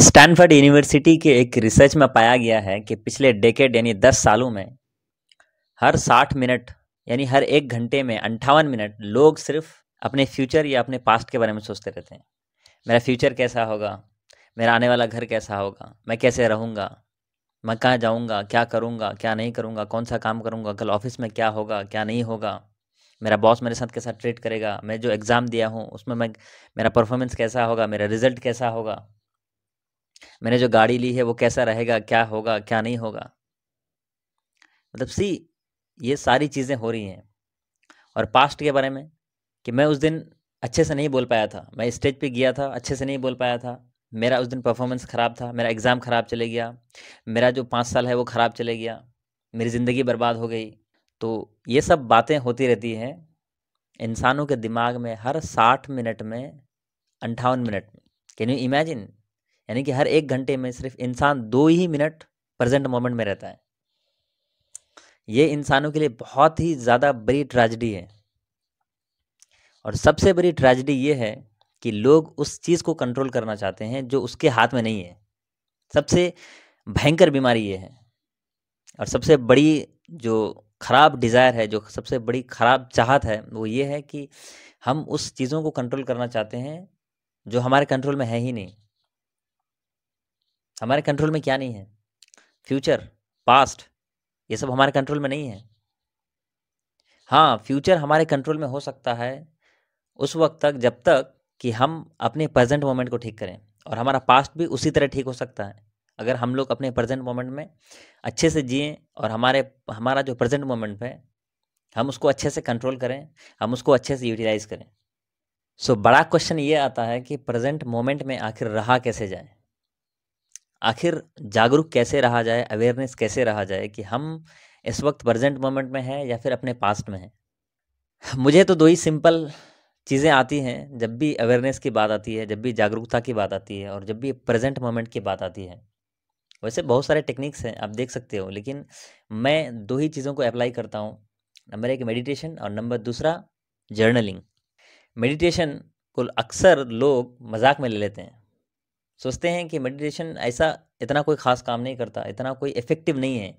Stanford university के एक research में पाया गया है कि पिछले डेकेड यानी दस सालों में हर साठ मिनट यानी हर एक घंटे में अंठावन मिनट लोग सिर्फ अपने फ्यूचर या अपने पास्ट के बारे में सोचते रहते हैं मेरा फ्यूचर कैसा होगा मेरा आने वाला घर कैसा होगा मैं कैसे रहूँगा मैं कहाँ जाऊँगा क्या करूँगा क्या नहीं करूँगा कौन सा काम करूँगा कल ऑफिस में क्या होगा क्या नहीं होगा मेरा बॉस मेरे साथ कैसा ट्रीट करेगा मैं जो एग्ज़ाम दिया हूँ उसमें मैं मेरा परफॉर्मेंस कैसा होगा मेरा रिजल्ट कैसा होगा मैंने जो गाड़ी ली है वो कैसा रहेगा क्या होगा क्या नहीं होगा मतलब सी ये सारी चीज़ें हो रही हैं और पास्ट के बारे में कि मैं उस दिन अच्छे से नहीं बोल पाया था मैं स्टेज पे गया था अच्छे से नहीं बोल पाया था मेरा उस दिन परफॉर्मेंस ख़राब था मेरा एग्ज़ाम ख़राब चले गया मेरा जो पाँच साल है वो ख़राब चले गया मेरी ज़िंदगी बर्बाद हो गई तो ये सब बातें होती रहती हैं इंसानों के दिमाग में हर साठ मिनट में अंठावन मिनट में कैन यू इमेजिन यानी कि हर एक घंटे में सिर्फ इंसान दो ही मिनट प्रेजेंट मोमेंट में रहता है ये इंसानों के लिए बहुत ही ज़्यादा बड़ी ट्रेजडी है और सबसे बड़ी ट्रेजडी ये है कि लोग उस चीज़ को कंट्रोल करना चाहते हैं जो उसके हाथ में नहीं है सबसे भयंकर बीमारी ये है और सबसे बड़ी जो ख़राब डिज़ायर है जो सबसे बड़ी ख़राब चाहत है वो ये है कि हम उस चीज़ों को कंट्रोल करना चाहते हैं जो हमारे कंट्रोल में है ही नहीं हमारे कंट्रोल में क्या नहीं है फ्यूचर पास्ट ये सब हमारे कंट्रोल में नहीं है हाँ फ्यूचर हमारे कंट्रोल में हो सकता है उस वक्त तक जब तक कि हम अपने प्रेजेंट मोमेंट को ठीक करें और हमारा पास्ट भी उसी तरह ठीक हो सकता है अगर हम लोग अपने प्रेजेंट मोमेंट में अच्छे से जिए और हमारे हमारा जो प्रेजेंट मोमेंट है हम उसको अच्छे से कंट्रोल करें हम उसको अच्छे से यूटिलाइज करें सो so, बड़ा क्वेश्चन ये आता है कि प्रेजेंट मोमेंट में आखिर रहा कैसे जाए आखिर जागरूक कैसे रहा जाए अवेयरनेस कैसे रहा जाए कि हम इस वक्त प्रजेंट मोमेंट में हैं या फिर अपने पास्ट में हैं मुझे तो दो ही सिंपल चीज़ें आती हैं जब भी अवेयरनेस की बात आती है जब भी जागरूकता की बात आती है और जब भी प्रेजेंट मोमेंट की बात आती है वैसे बहुत सारे टेक्निक्स हैं आप देख सकते हो लेकिन मैं दो ही चीज़ों को अप्लाई करता हूँ नंबर एक मेडिटेशन और नंबर दूसरा जर्नलिंग मेडिटेशन को अक्सर लोग मजाक में ले लेते हैं सोचते हैं कि मेडिटेशन ऐसा इतना कोई ख़ास काम नहीं करता इतना कोई इफ़ेक्टिव नहीं है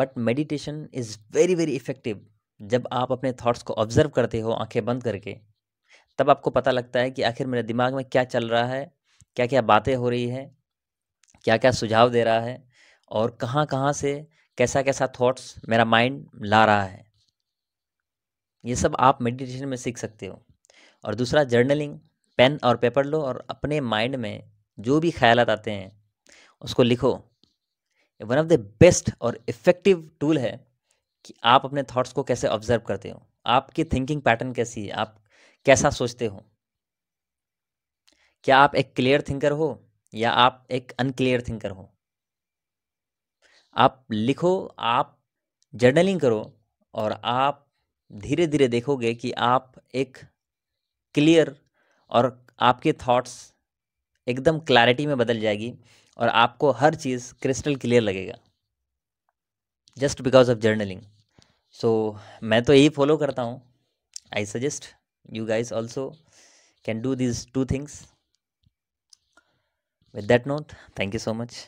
but meditation is very very effective जब आप अपने थॉट्स को ऑब्ज़र्व करते हो आंखें बंद करके तब आपको पता लगता है कि आखिर मेरे दिमाग में क्या चल रहा है क्या क्या बातें हो रही है क्या क्या सुझाव दे रहा है और कहाँ कहाँ से कैसा कैसा थॉट्स मेरा माइंड ला रहा है ये सब आप मेडिटेशन में सीख सकते हो और दूसरा जर्नलिंग पेन और पेपर लो और अपने माइंड में जो भी ख्याल आते हैं उसको लिखो वन ऑफ द बेस्ट और इफ़ेक्टिव टूल है कि आप अपने थॉट्स को कैसे ऑब्जर्व करते हो आपकी थिंकिंग पैटर्न कैसी है आप कैसा सोचते हो क्या आप एक क्लियर थिंकर हो या आप एक अनक्लियर थिंकर हो आप लिखो आप जर्नलिंग करो और आप धीरे धीरे देखोगे कि आप एक क्लियर और आपके थॉट्स एकदम क्लैरिटी में बदल जाएगी और आपको हर चीज़ क्रिस्टल क्लियर लगेगा just because of journaling so मैं तो यही फॉलो करता हूँ I suggest you guys also can do these two things with that note thank you so much